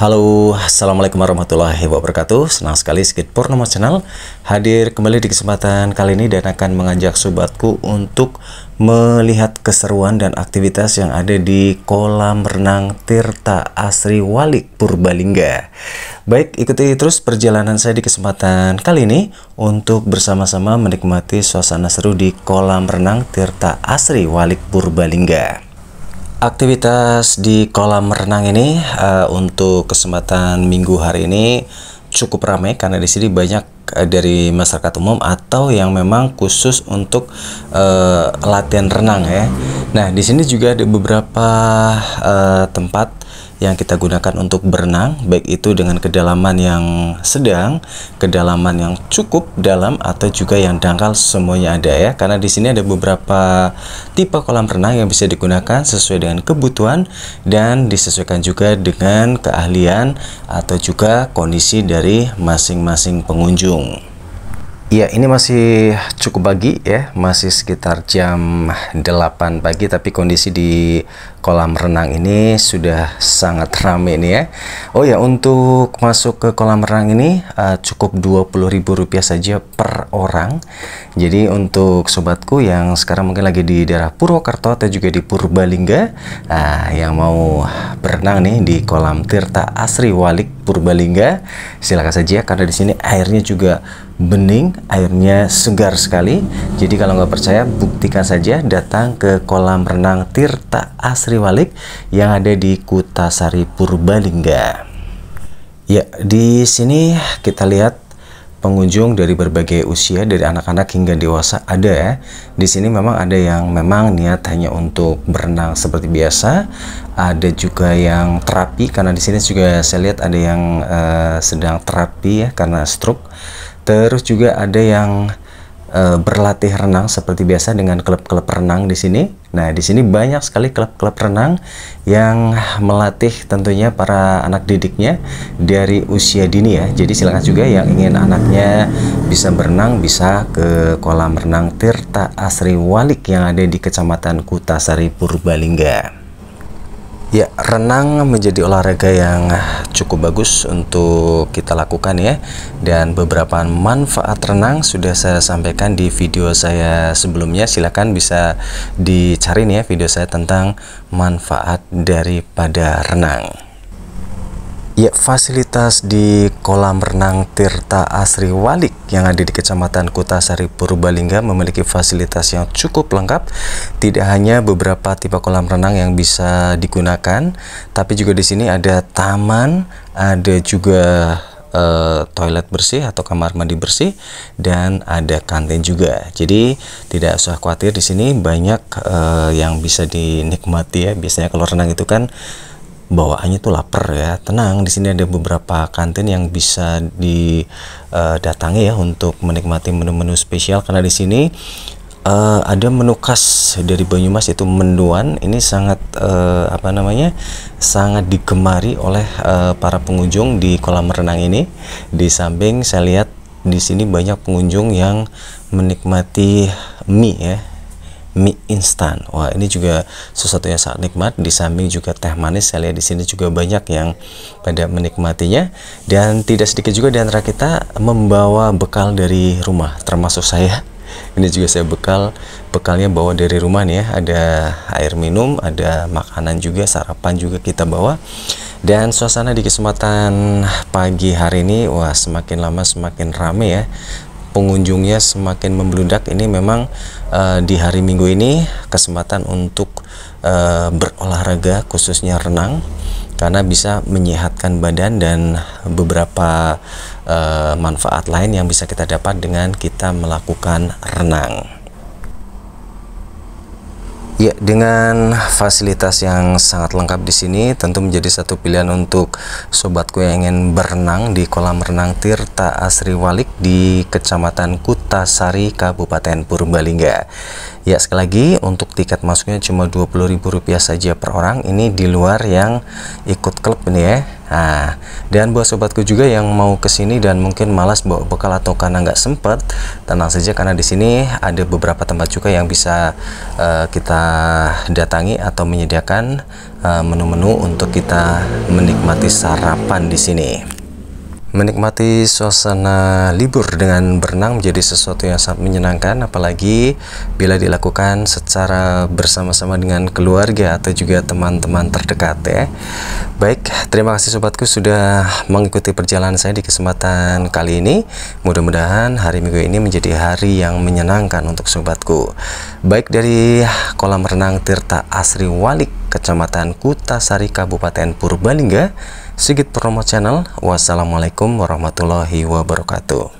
Halo, Assalamualaikum warahmatullahi wabarakatuh Senang sekali Skateboard Nomor Channel Hadir kembali di kesempatan kali ini Dan akan mengajak sobatku untuk Melihat keseruan dan aktivitas yang ada di kolam renang Tirta Asri Walik Purbalingga Baik, ikuti terus perjalanan saya di kesempatan kali ini Untuk bersama-sama menikmati suasana seru di kolam renang Tirta Asri Walik Purbalingga Aktivitas di kolam renang ini uh, untuk kesempatan minggu hari ini cukup ramai karena di sini banyak eh, dari masyarakat umum atau yang memang khusus untuk uh, latihan renang ya. Nah di sini juga ada beberapa uh, tempat yang kita gunakan untuk berenang, baik itu dengan kedalaman yang sedang, kedalaman yang cukup dalam atau juga yang dangkal semuanya ada ya. Karena di sini ada beberapa tipe kolam renang yang bisa digunakan sesuai dengan kebutuhan dan disesuaikan juga dengan keahlian atau juga kondisi dari masing-masing pengunjung. Ya, ini masih cukup pagi ya, masih sekitar jam 8 pagi tapi kondisi di kolam renang ini sudah sangat ramai nih ya. Oh ya, untuk masuk ke kolam renang ini uh, cukup Rp20.000 saja per orang. Jadi untuk sobatku yang sekarang mungkin lagi di daerah Purwokerto atau juga di Purbalingga uh, yang mau berenang nih di kolam Tirta Asri Walik Purbalingga. Silakan saja karena di sini airnya juga bening, airnya segar sekali. Jadi kalau nggak percaya buktikan saja datang ke kolam renang Tirta Asri Walik yang ada di Kutasari Purbalingga. Ya, di sini kita lihat pengunjung dari berbagai usia dari anak-anak hingga dewasa ada ya. Di sini memang ada yang memang niat hanya untuk berenang seperti biasa, ada juga yang terapi karena di sini juga saya lihat ada yang uh, sedang terapi ya karena stroke. Terus juga ada yang Eh, berlatih renang seperti biasa dengan klub-klub renang di sini. Nah, di sini banyak sekali klub-klub renang yang melatih tentunya para anak didiknya dari usia dini ya. Jadi silakan juga yang ingin anaknya bisa berenang bisa ke kolam renang Tirta Asri Walik yang ada di Kecamatan Kutasari Purbalingga. Ya, renang menjadi olahraga yang cukup bagus untuk kita lakukan ya. Dan beberapa manfaat renang sudah saya sampaikan di video saya sebelumnya. silakan bisa dicari nih ya video saya tentang manfaat daripada renang. Ya, fasilitas di kolam renang Tirta Asri Walik yang ada di Kecamatan Kutasari Purbalingga memiliki fasilitas yang cukup lengkap. Tidak hanya beberapa tipe kolam renang yang bisa digunakan, tapi juga di sini ada taman, ada juga eh, toilet bersih atau kamar mandi bersih dan ada kantin juga. Jadi tidak usah khawatir di sini banyak uh, yang bisa dinikmati ya. Biasanya kalau renang itu kan bawaannya tuh lapar ya tenang di sini ada beberapa kantin yang bisa didatangi eh, ya untuk menikmati menu-menu spesial karena di sini uh, ada menu khas dari Banyumas yaitu menduan ini sangat uh, apa namanya sangat digemari oleh uh, para pengunjung di kolam renang ini di samping saya lihat di sini banyak pengunjung yang menikmati mie ya mie instan. Wah, ini juga sesuatu yang sangat nikmat. Di samping juga teh manis, saya lihat di sini juga banyak yang pada menikmatinya. Dan tidak sedikit juga di antara kita membawa bekal dari rumah, termasuk saya. Ini juga saya bekal, bekalnya bawa dari rumah nih ya. Ada air minum, ada makanan juga, sarapan juga kita bawa. Dan suasana di kesempatan pagi hari ini, wah semakin lama semakin rame ya pengunjungnya semakin membludak ini memang uh, di hari Minggu ini kesempatan untuk uh, berolahraga khususnya renang karena bisa menyehatkan badan dan beberapa uh, manfaat lain yang bisa kita dapat dengan kita melakukan renang. Ya, dengan fasilitas yang sangat lengkap di sini tentu menjadi satu pilihan untuk sobatku yang ingin berenang di kolam renang Tirta Asri Walik di Kecamatan Kutasari, Kabupaten Purbalingga. Ya sekali lagi untuk tiket masuknya cuma Rp20.000 saja per orang ini di luar yang ikut klub ini ya Nah, dan buat sobatku juga yang mau kesini dan mungkin malas bawa bekal atau karena nggak sempet, tenang saja karena di sini ada beberapa tempat juga yang bisa uh, kita datangi atau menyediakan eh, menu-menu uh, menu -menu untuk kita menikmati sarapan di sini. Menikmati suasana libur dengan berenang menjadi sesuatu yang sangat menyenangkan, apalagi bila dilakukan secara bersama-sama dengan keluarga atau juga teman-teman terdekat ya. Baik, terima kasih sobatku sudah mengikuti perjalanan saya di kesempatan kali ini. Mudah-mudahan hari Minggu ini menjadi hari yang menyenangkan untuk sobatku. Baik dari kolam renang Tirta Asri Walik, Kecamatan Kutasari, Kabupaten Purbalingga, Sigit Promo Channel. Wassalamualaikum warahmatullahi wabarakatuh.